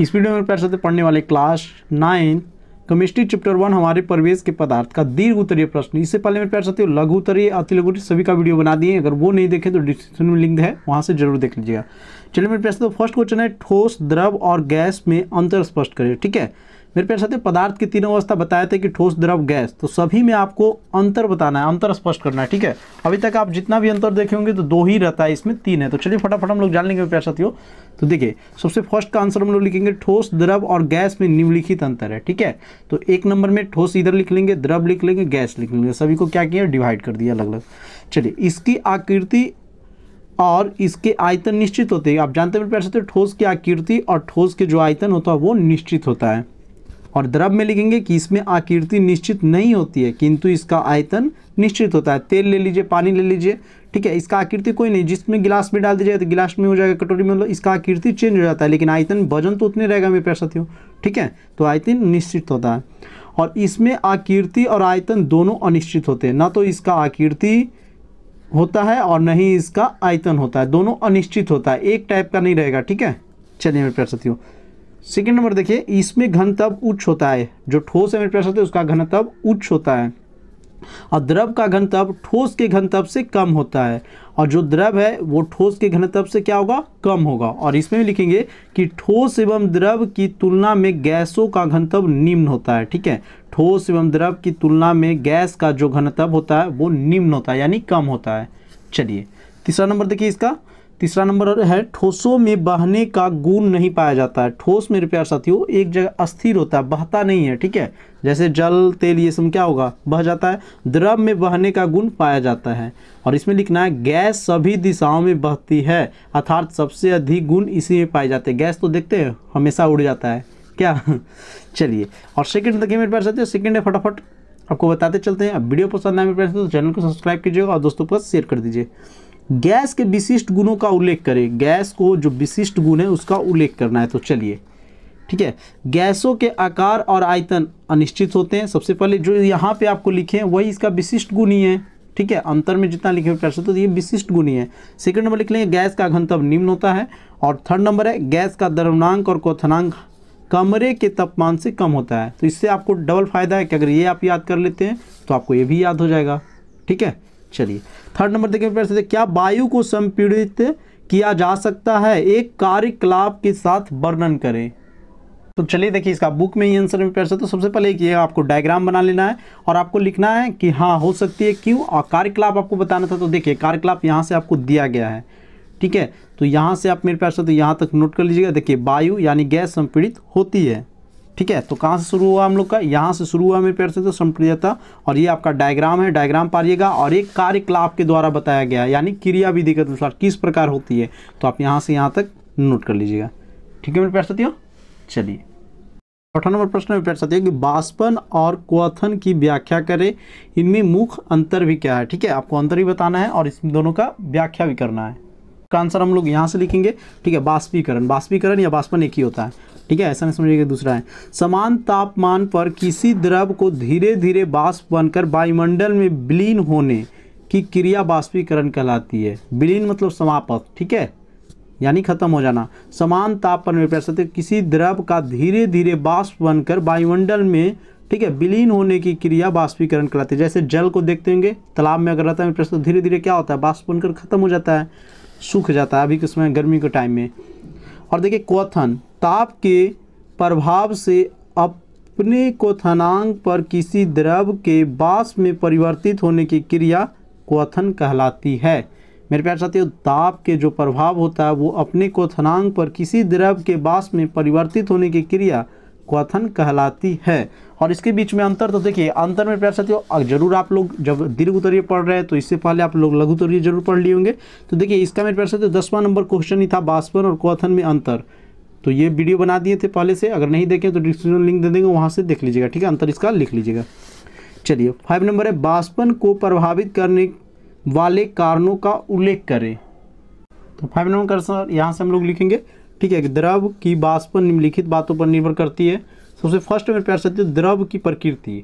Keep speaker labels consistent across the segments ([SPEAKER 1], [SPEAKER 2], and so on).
[SPEAKER 1] इस वीडियो में पैसे तो पढ़ने वाले class nine chemistry chapter one हमारे प्रवेश के पदार्थ का दीर्घ उत्तरीय प्रश्न इससे पहले मेरे प्यार साथियों तो लघु उत्तरीय अति लघु सभी का वीडियो बना दिए अगर वो नहीं देखे तो डिस्क्रिप्शन में लिंक है वहाँ से जरूर देख लीजिएगा चलिए मेरे प्यार साथियों फर्स्ट क्वेश्चन है ठोस द्रव और गैस में अंतर स्पष्ट करें ठीक है मेरे प्यार साथियों पदार्थ की तीनों अवस्था बताए थे कि ठोस द्रव गैस तो सभी में आपको अंतर बताना है अंतर स्पष्ट करना है ठीक है अभी तक आप जितना भी अंतर देखे होंगे तो दो ही रहता है इसमें तीन है तो चलिए फटाफट हम लोग जान लेंगे प्यार साथियों तो देखिए सबसे फर्स्ट का आंसर हम लोग लिखेंगे ठोस द्रव और गैस में निम्नलिखित अंतर है ठीक है तो एक नंबर में ठोस इधर लिख लेंगे द्रव लिख लेंगे गैस लिख लेंगे सभी को क्या किया डिवाइड कर दिया अलग अलग चलिए इसकी आकृति और इसके आयतन निश्चित होते हैं आप जानते हैं प्यार साथियों ठोस की आकृति और ठोस के जो आयतन होता है वो निश्चित होता है और द्रव में लिखेंगे कि इसमें आकृति निश्चित नहीं होती है किंतु इसका आयतन निश्चित होता है तेल ले लीजिए पानी ले लीजिए ठीक है इसका आकृति कोई नहीं जिसमें गिलास में डाल दीजिए तो गिलास में हो जाएगा कटोरी में मतलब इसका आकृति चेंज हो जाता है लेकिन आयतन वजन तो उतने रहेगा मेरे प्यार साथियों ठीक है तो आयतन निश्चित होता है और इसमें आकृति और आयतन दोनों अनिश्चित होते हैं ना तो इसका आकृति होता है और न ही इसका आयतन होता है दोनों अनिश्चित होता है एक टाइप का नहीं रहेगा ठीक है चलिए मेरे प्यार साथियों सेकेंड नंबर देखिए इसमें घनत्व उच्च होता है जो ठोस एवं मेरे है उसका घनत्व उच्च होता है और द्रव का घनत्व ठोस के घनत्व से कम होता है और जो द्रव है वो ठोस के घनत्व से क्या होगा कम होगा और इसमें भी लिखेंगे कि ठोस एवं द्रव की तुलना में गैसों का घनत्व निम्न होता है ठीक है ठोस एवं द्रव की तुलना में गैस का जो घनत्व होता है वो निम्न होता है यानी कम होता है चलिए तीसरा नंबर देखिए इसका तीसरा नंबर है ठोसों में बहने का गुण नहीं पाया जाता है ठोस मेरे प्यार साथियों एक जगह अस्थिर होता है बहता नहीं है ठीक है जैसे जल तेल ये सब क्या होगा बह जाता है द्रव में बहने का गुण पाया जाता है और इसमें लिखना है गैस सभी दिशाओं में बहती है अर्थात सबसे अधिक गुण इसी में पाए जाते हैं गैस तो देखते हैं हमेशा उड़ जाता है क्या चलिए और सेकेंड देखिए मेरे प्यार साथियों सेकेंड है फटाफट आपको बताते चलते हैं अब वीडियो पसंद आए मेरे प्यार तो चैनल को सब्सक्राइब कीजिएगा और दोस्तों के शेयर कर दीजिए गैस के विशिष्ट गुणों का उल्लेख करें गैस को जो विशिष्ट गुण है उसका उल्लेख करना है तो चलिए ठीक है गैसों के आकार और आयतन अनिश्चित होते हैं सबसे पहले जो यहाँ पे आपको लिखे हैं वही इसका विशिष्ट गुण ही है ठीक है अंतर में जितना लिखे कर सकते तो ये विशिष्ट गुण ही है सेकंड नंबर लिख लेंगे गैस का घनत्व निम्न होता है और थर्ड नंबर है गैस का दर्वनांक और कौथनांक कमरे के तापमान से कम होता है तो इससे आपको डबल फायदा है कि अगर ये आप याद कर लेते हैं तो आपको ये भी याद हो जाएगा ठीक है चलिए थर्ड नंबर देखिए क्या वायु को संपीड़ित किया जा सकता है एक कार्यकलाप के साथ वर्णन करें तो चलिए देखिए इसका बुक में ही आंसर में प्यार से तो सबसे पहले ये आपको डायग्राम बना लेना है और आपको लिखना है कि हाँ हो सकती है क्यों और कार्यकलाप आपको बताना था तो देखिए कार्यकलाप यहाँ से आपको दिया गया है ठीक है तो यहाँ से आप मेरे प्यार से तो यहाँ तक नोट कर लीजिएगा देखिए वायु यानी गैस संपीड़ित होती है ठीक है तो कहाँ से शुरू हुआ हम लोग का यहाँ से शुरू हुआ मेरे प्यार से तो संप्रियता और ये आपका डायग्राम है डायग्राम पारिएगा और एक कार्यकलाप के द्वारा बताया गया यानी क्रिया विधि के अनुसार किस प्रकार होती है तो आप यहाँ से यहाँ तक नोट कर लीजिएगा ठीक है मेरे प्यार साथियों चलिए चौथा नंबर प्रश्न में सकते हो कि बाष्पन और क्वथन की व्याख्या करें इनमें मुख्य अंतर भी क्या है ठीक है आपको अंतर भी बताना है और इस दोनों का व्याख्या भी करना है का आंसर हम लोग यहाँ से लिखेंगे ठीक है बाष्पीकरण बाष्पीकरण या बाष्पन एक ही होता है ठीक है ऐसा नहीं समझिएगा दूसरा है समान तापमान पर किसी द्रव को धीरे धीरे बाष्प बनकर वायुमंडल में विलीन होने की क्रिया बाष्पीकरण कहलाती है विलीन मतलब समापक ठीक है यानी खत्म हो जाना समान तापमान में प्रसत किसी द्रव का धीरे धीरे बाष्प बनकर वायुमंडल में ठीक है विलीन होने की क्रिया बाष्पीकरण कहलाती है जैसे जल को देखते होंगे तालाब में अगर रहता है प्रस्तुत धीरे धीरे क्या होता है बाष्प बनकर खत्म हो जाता है सूख जाता है अभी के समय गर्मी के टाइम में और देखिए क्वथन ताप के प्रभाव से अपने क्वथनांग पर किसी द्रव के बास में परिवर्तित होने की क्रिया क्वथन कहलाती है मेरे प्यार साथियों ताप के जो प्रभाव होता है वो अपने क्वथनांग पर किसी द्रव के बास में परिवर्तित होने की क्रिया क्वथन कहलाती है और इसके बीच में अंतर तो देखिए अंतर में प्यार साथियों जरूर आप लोग जब दीर्घ उत्तरीय पढ़ रहे हैं तो इससे पहले आप लोग लघु उत्तरीय जरूर पढ़ लिए होंगे तो देखिए इसका मेरे प्यार साथियों दसवां नंबर क्वेश्चन ही था बासपन और क्वथन में अंतर तो ये वीडियो बना दिए थे पहले से अगर नहीं देखें तो डिस्क्रिप्शन लिंक दे देंगे वहाँ से देख लीजिएगा ठीक है अंतर इसका लिख लीजिएगा चलिए फाइव नंबर है बासपन को प्रभावित करने वाले कारणों का उल्लेख करें तो फाइव नंबर का यहाँ से हम लोग लिखेंगे ठीक है द्रव की बासपन निम्नलिखित बातों पर निर्भर करती है सबसे फर्स्ट में प्यार साथियों द्रव की प्रकृति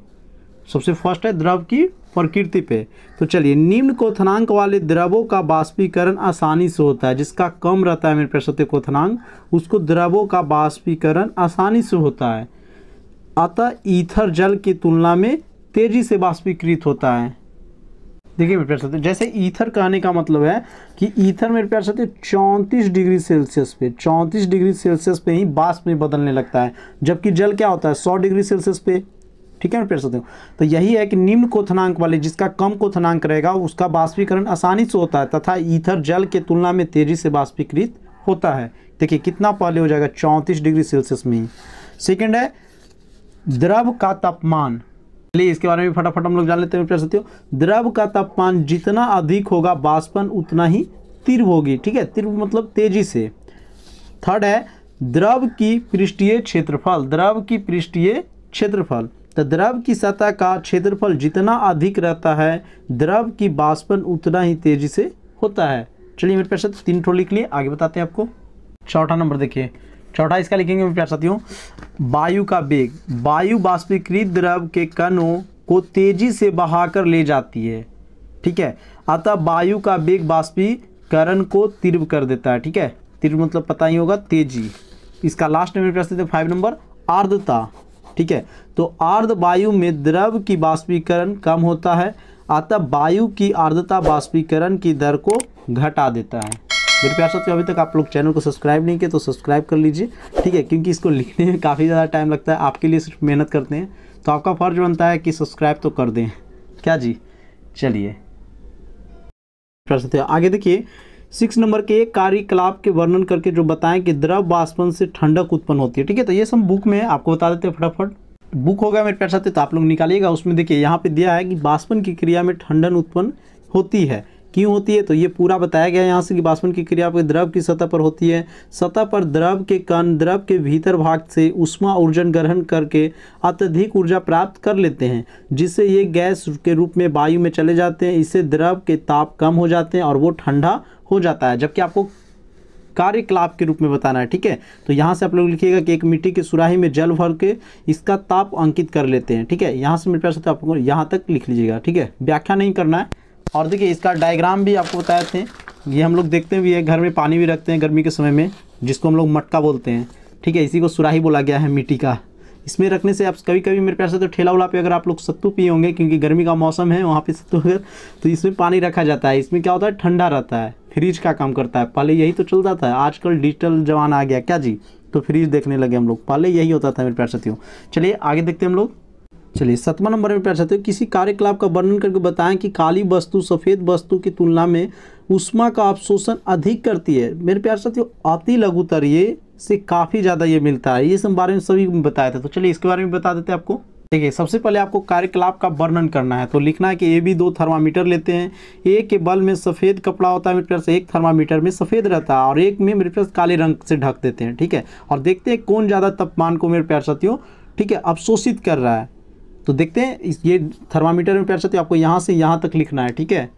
[SPEAKER 1] सबसे फर्स्ट है द्रव की प्रकृति पे तो चलिए निम्न कोथनांक वाले द्रवों का बाष्पीकरण आसानी से होता है जिसका कम रहता है मेरे प्यार साथियों कोथनांक उसको द्रवों का बाष्पीकरण आसानी से होता है अतः ईथर जल की तुलना में तेज़ी से बाष्पीकृत होता है देखिए मेरे प्यार साथियों जैसे ईथर कहने का मतलब है कि ईथर मेरे प्यार साथियों चौंतीस डिग्री सेल्सियस पे चौंतीस डिग्री सेल्सियस पे ही बास में बदलने लगता है जबकि जल क्या होता है सौ डिग्री सेल्सियस पे ठीक है प्यार सकते तो यही है कि निम्न कोथनांक वाले जिसका कम कोथनांक रहेगा उसका बाष्पीकरण आसानी से होता है तथा ईथर जल के तुलना में तेजी से बाष्पीकृत होता है देखिए कितना पहले हो जाएगा चौंतीस डिग्री सेल्सियस में ही सेकेंड है द्रव का तापमान चलिए इसके बारे में फटाफट हम लोग जान लेते हैं प्यार साथियों द्रव का तापमान जितना अधिक होगा बाष्पन उतना ही तीर्व होगी ठीक है तीर्व मतलब तेजी से थर्ड है द्रव की पृष्ठीय क्षेत्रफल द्रव की पृष्ठीय क्षेत्रफल तो द्रव की सतह का क्षेत्रफल जितना अधिक रहता है द्रव की बाष्पन उतना ही तेजी से होता है चलिए मेरे पैसे तीन ठो लिख लिए आगे बताते हैं आपको चौथा नंबर देखिए चौथा इसका लिखेंगे मैं प्यार साथियों वायु का वेग वायु बाष्पीकृत द्रव के कणों को तेजी से बहाकर ले जाती है ठीक है अतः वायु का वेग बाष्पीकरण को तीव्र कर देता है ठीक है तीव्र मतलब पता ही होगा तेजी इसका लास्ट में साथियों फाइव नंबर आर्द्रता ठीक है तो आर्द्र वायु में द्रव की बाष्पीकरण कम होता है अतः वायु की आर्द्रता बाष्पीकरण की दर को घटा देता है मेरे प्यार साथियों अभी तक आप लोग चैनल को सब्सक्राइब नहीं किया तो सब्सक्राइब कर लीजिए ठीक है क्योंकि इसको लिखने में काफ़ी ज़्यादा टाइम लगता है आपके लिए सिर्फ मेहनत करते हैं तो आपका फर्ज बनता है कि सब्सक्राइब तो कर दें क्या जी चलिए प्यार आगे देखिए सिक्स नंबर के एक कार्यकलाप के वर्णन करके जो बताएं कि द्रव बाष्पन से ठंडक उत्पन्न होती है ठीक है तो ये सब बुक में आपको बता देते हैं फटाफट बुक होगा मेरे प्यार साथी तो आप लोग निकालिएगा उसमें देखिए यहाँ पे दिया है कि बाष्पन की क्रिया में ठंडन उत्पन्न होती है क्यों होती है तो ये पूरा बताया गया यहाँ से कि बाष्पन की क्रिया पर द्रव की सतह पर होती है सतह पर द्रव के कण द्रव के भीतर भाग से उष्मा ऊर्जन ग्रहण करके अत्यधिक ऊर्जा प्राप्त कर लेते हैं जिससे ये गैस के रूप में वायु में चले जाते हैं इससे द्रव के ताप कम हो जाते हैं और वो ठंडा हो जाता है जबकि आपको कार्यकलाप के रूप में बताना है ठीक है तो यहाँ से आप लोग लिखिएगा कि एक मिट्टी की सुराही में जल भर के इसका ताप अंकित कर लेते हैं ठीक है यहाँ से मेरे पास आपको यहाँ तक लिख लीजिएगा ठीक है व्याख्या नहीं करना है और देखिए इसका डायग्राम भी आपको बताए थे ये हम लोग देखते भी है घर में पानी भी रखते हैं गर्मी के समय में जिसको हम लोग मटका बोलते हैं ठीक है इसी को सुराही बोला गया है मिट्टी का इसमें रखने से आप कभी कभी मेरे प्यार से तो ठेला उला पे अगर आप लोग सत्तू पिए होंगे क्योंकि गर्मी का मौसम है वहाँ पे सत्तू अगर तो इसमें पानी रखा जाता है इसमें क्या होता है ठंडा रहता है फ्रिज का काम करता है पहले यही तो चलता था आजकल डिजिटल जमाना आ गया क्या जी तो फ्रिज देखने लगे हम लोग पहले यही होता था मेरे प्यार साथियों चलिए आगे देखते हैं हम लोग चलिए सतवा नंबर में प्यार है किसी कार्यकलाप का वर्णन करके बताएं कि काली वस्तु सफ़ेद वस्तु की तुलना में उष्मा का अवशोषण अधिक करती है मेरे प्यार साथियों अति लघुतर ये से काफ़ी ज़्यादा ये मिलता है ये सब बारे में सभी बताया था तो चलिए इसके बारे में बता देते हैं आपको देखिए सबसे पहले आपको कार्यकलाप का वर्णन करना है तो लिखना है कि ए भी दो थर्मामीटर लेते हैं एक के बल में सफ़ेद कपड़ा होता है मेरे प्यार से एक थर्मामीटर में सफ़ेद रहता है और एक में मेरे प्यार काले रंग से ढक देते हैं ठीक है और देखते हैं कौन ज़्यादा तापमान को मेरे प्यार साथियों ठीक है अवशोषित कर रहा है तो देखते हैं ये थर्मामीटर में प्यार चाहते तो आपको यहाँ से यहाँ तक लिखना है ठीक है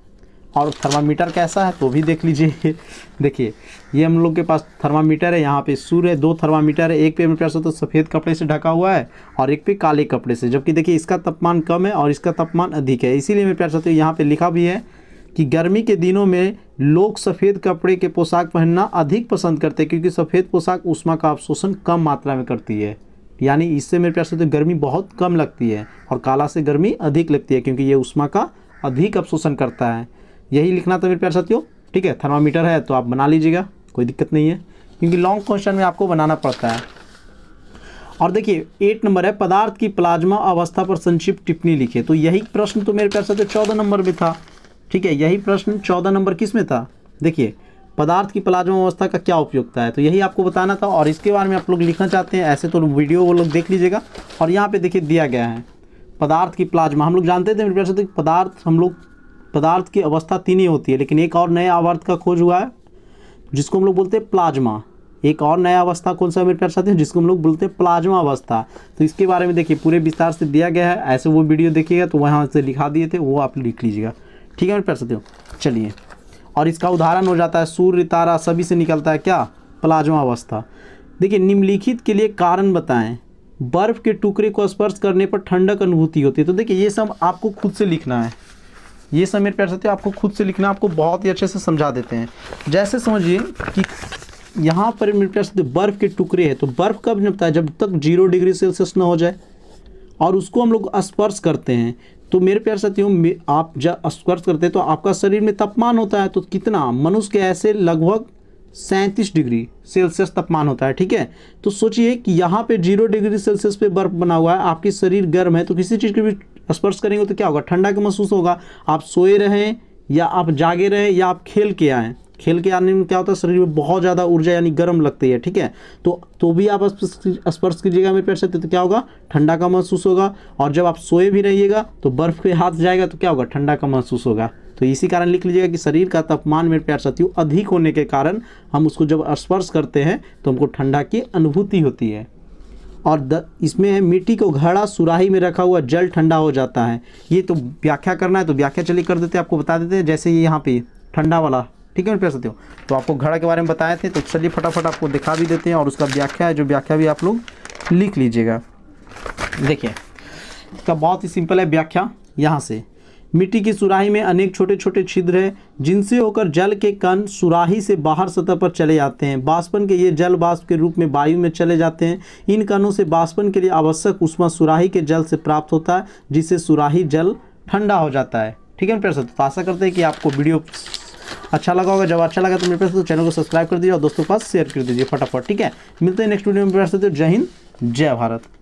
[SPEAKER 1] और थर्मामीटर कैसा है तो भी देख लीजिए देखिए ये हम लोग के पास थर्मामीटर है यहाँ पे सूर्य है दो थर्मामीटर है एक पे मेरे प्यार तो सफ़ेद कपड़े से ढका हुआ है और एक पे काले कपड़े से जबकि देखिए इसका तापमान कम है और इसका तापमान अधिक है इसीलिए मेरे प्यार साथियों तो यहाँ पर लिखा भी है कि गर्मी के दिनों में लोग सफ़ेद कपड़े के पोशाक पहनना अधिक पसंद करते हैं क्योंकि सफ़ेद पोशाक उष्मा का अवशोषण कम मात्रा में करती है यानी इससे मेरे प्यार से तो गर्मी बहुत कम लगती है और काला से गर्मी अधिक लगती है क्योंकि ये उष्मा का अधिक अवशोषण करता है यही लिखना था मेरे प्यार साथियों ठीक है थर्मामीटर है तो आप बना लीजिएगा कोई दिक्कत नहीं है क्योंकि लॉन्ग क्वेश्चन में आपको बनाना पड़ता है और देखिए एट नंबर है पदार्थ की प्लाज्मा अवस्था पर संक्षिप्त टिप्पणी लिखे तो यही प्रश्न तो मेरे प्यार साथियों चौदह नंबर में था ठीक है यही प्रश्न चौदह नंबर किस में था देखिए पदार्थ की प्लाज्मा अवस्था का क्या उपयोगता है तो यही आपको बताना था और इसके बारे में आप लोग लिखना चाहते हैं ऐसे तो वीडियो वो लोग देख लीजिएगा और यहाँ पे देखिए दिया गया है पदार्थ की प्लाज्मा हम लोग जानते थे मेरे से पदार्थ हम लोग पदार्थ की अवस्था तीन ही होती है लेकिन एक और नया आवर्त का खोज हुआ है जिसको हम लोग बोलते हैं प्लाज्मा एक और नया अवस्था कौन सा मेरे प्यार साथी जिसको हम लोग बोलते हैं प्लाज्मा अवस्था तो इसके बारे में देखिए पूरे विस्तार से दिया गया है ऐसे वो वीडियो देखिएगा तो वहाँ से लिखा दिए थे वो आप लिख लीजिएगा ठीक है मेरे प्यार साथियों चलिए और इसका उदाहरण हो जाता है सूर्य तारा सभी से निकलता है क्या प्लाज्मा अवस्था देखिए निम्नलिखित के लिए कारण बताएं बर्फ़ के टुकड़े को स्पर्श करने पर ठंडक अनुभूति होती है तो देखिए ये सब आपको खुद से लिखना है ये सब मेरे प्यार साथी आपको खुद से लिखना आपको बहुत ही अच्छे से समझा देते हैं जैसे समझिए कि यहाँ पर मेरे प्यार सकते बर्फ़ के टुकड़े हैं तो बर्फ़ कब जमता है जब तक जीरो डिग्री सेल्सियस ना हो जाए और उसको हम लोग स्पर्श करते हैं तो मेरे प्यार साथियों आप जब स्पर्श करते हैं तो आपका शरीर में तापमान होता है तो कितना मनुष्य के ऐसे लगभग सैंतीस डिग्री सेल्सियस तापमान होता है ठीक है तो सोचिए कि यहाँ पे जीरो डिग्री सेल्सियस पे बर्फ बना हुआ है आपकी शरीर गर्म है तो किसी चीज़ के भी स्पर्श करेंगे तो क्या होगा ठंडा का महसूस होगा आप सोए रहें या आप जागे रहें या आप खेल के आएँ खेल के आने में क्या होता है शरीर में बहुत ज़्यादा ऊर्जा यानी गर्म लगती है ठीक है तो तो भी आप स्पर्श कीजिएगा मेरे पैर से तो क्या होगा ठंडा का महसूस होगा और जब आप सोए भी रहिएगा तो बर्फ़ के हाथ जाएगा तो क्या होगा ठंडा का महसूस होगा तो इसी कारण लिख लीजिएगा कि शरीर का तापमान मेरे प्यार साथियों अधिक होने के कारण हम उसको जब स्पर्श करते हैं तो हमको ठंडा की अनुभूति होती है और द, इसमें है मिट्टी को घड़ा सुराही में रखा हुआ जल ठंडा हो जाता है ये तो व्याख्या करना है तो व्याख्या चलिए कर देते हैं आपको बता देते हैं जैसे ये यहाँ पे ठंडा वाला ठीक है प्यार साथियों तो आपको घड़ा के बारे में बताए थे तो चलिए फटाफट आपको दिखा भी देते हैं और उसका व्याख्या है जो व्याख्या भी आप लोग लिख लीजिएगा देखिए इसका बहुत ही सिंपल है व्याख्या यहाँ से मिट्टी की सुराही में अनेक छोटे छोटे छिद्र हैं जिनसे होकर जल के कण सुराही से बाहर सतह पर चले जाते हैं बाष्पन के ये जल बाष्प के रूप में वायु में चले जाते हैं इन कणों से बाष्पन के लिए आवश्यक उष्मा सुराही के जल से प्राप्त होता है जिससे सुराही जल ठंडा हो जाता है ठीक है ना प्यार तो आशा करते हैं कि आपको वीडियो अच्छा लगा होगा जब अच्छा लगा तो मेरे पास तो चैनल को सब्सक्राइब कर दीजिए और दोस्तों के पास शेयर कर दीजिए फटाफट ठीक है मिलते हैं नेक्स्ट वीडियो में जय हिंद जय भारत